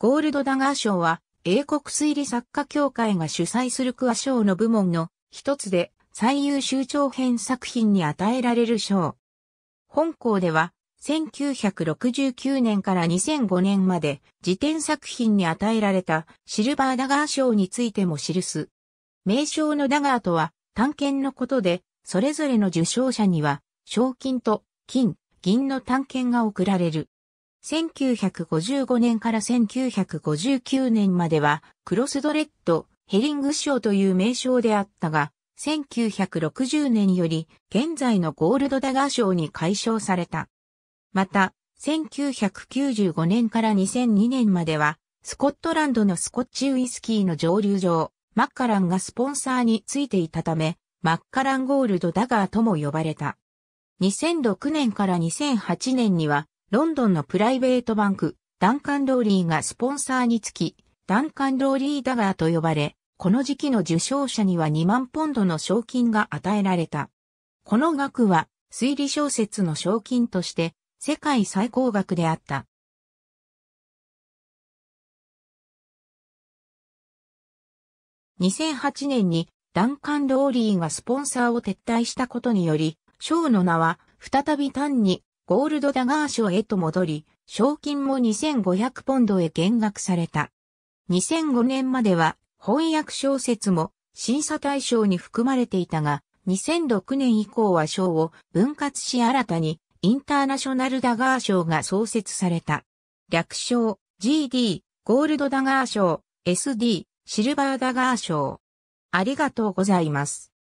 ゴールドダガー賞は、英国推理作家協会が主催するクア賞の部門の一つで、最優秀長編作品に与えられる賞。本校では、1969年から2005年まで辞典作品に与えられたシルバーダガー賞についても記す。名称のダガーとは探検のことで、それぞれの受賞者には賞金と金、銀の探検が贈られる。1955年から1959年までは、クロスドレッド、ヘリング賞という名称であったが、1960年より現在のゴールドダガー賞に改称された。また、1995年から2002年までは、スコットランドのスコッチウイスキーの蒸留場、マッカランがスポンサーについていたため、マッカランゴールドダガーとも呼ばれた。2006年から2008年には、ロンドンのプライベートバンク、ダンカン・ローリーがスポンサーにつき、ダンカン・ローリー・ダガーと呼ばれ、この時期の受賞者には2万ポンドの賞金が与えられた。この額は、推理小説の賞金として、世界最高額であった。2008年にダンカン・ローリーがスポンサーを撤退したことにより、賞の名は再び単にゴールドダガー賞へと戻り、賞金も2500ポンドへ減額された。2005年までは翻訳小説も審査対象に含まれていたが、2006年以降は賞を分割し新たにインターナショナルダガー賞が創設された。略称 GD、ゴールドダガー賞、SD、シルバーダガー賞。ありがとうございます。